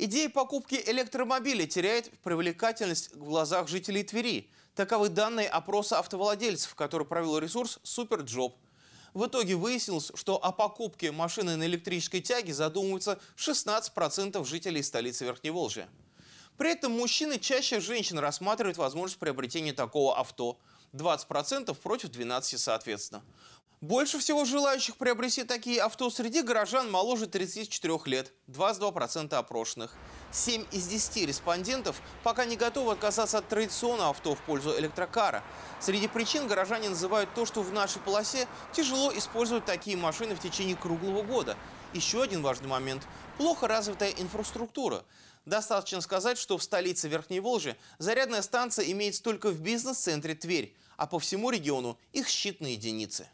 Идея покупки электромобиля теряет привлекательность в глазах жителей Твери. Таковы данные опроса автовладельцев, который провел ресурс «Суперджоп». В итоге выяснилось, что о покупке машины на электрической тяге задумываются 16% жителей столицы Верхневолжья. При этом мужчины чаще женщин рассматривают возможность приобретения такого авто – 20% против 12 соответственно. Больше всего желающих приобрести такие авто среди горожан моложе 34 лет – 22% опрошенных. 7 из 10 респондентов пока не готовы отказаться от традиционного авто в пользу электрокара. Среди причин горожане называют то, что в нашей полосе тяжело использовать такие машины в течение круглого года. Еще один важный момент – плохо развитая инфраструктура. Достаточно сказать, что в столице Верхней Волжи зарядная станция имеется только в бизнес-центре Тверь – а по всему региону их щитные единицы.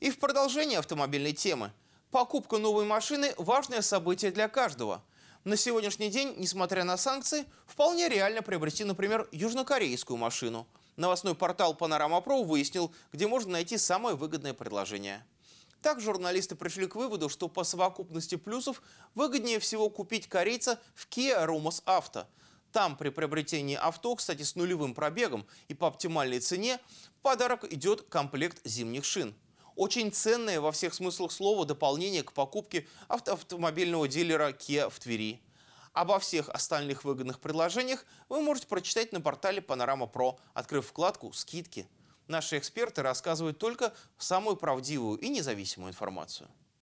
И в продолжение автомобильной темы. Покупка новой машины – важное событие для каждого. На сегодняшний день, несмотря на санкции, вполне реально приобрести, например, южнокорейскую машину. Новостной портал Panorama Pro выяснил, где можно найти самое выгодное предложение. Так журналисты пришли к выводу, что по совокупности плюсов выгоднее всего купить корейца в Kia Rumos Auto – там при приобретении авто, кстати, с нулевым пробегом и по оптимальной цене, в подарок идет комплект зимних шин. Очень ценное во всех смыслах слова дополнение к покупке авто автомобильного дилера Kia в Твери. Обо всех остальных выгодных предложениях вы можете прочитать на портале Panorama Pro, открыв вкладку «Скидки». Наши эксперты рассказывают только самую правдивую и независимую информацию.